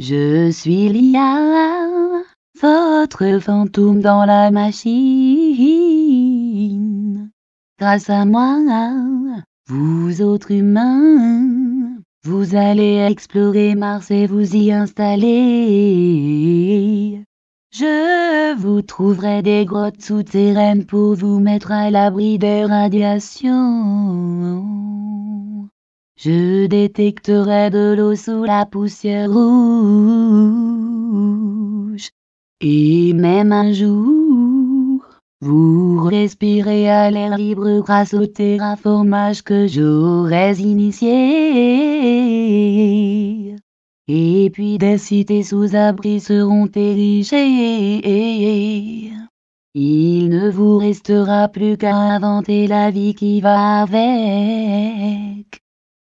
Je suis Lia, votre fantôme dans la machine. Grâce à moi, vous autres humains, vous allez explorer Mars et vous y installer. Je vous trouverai des grottes souterraines pour vous mettre à l'abri des radiations. Je détecterai de l'eau sous la poussière rouge. Et même un jour, vous respirez à l'air libre grâce au terraformage que j'aurais initié. Et puis des cités sous abri seront érigées. Il ne vous restera plus qu'à inventer la vie qui va avec.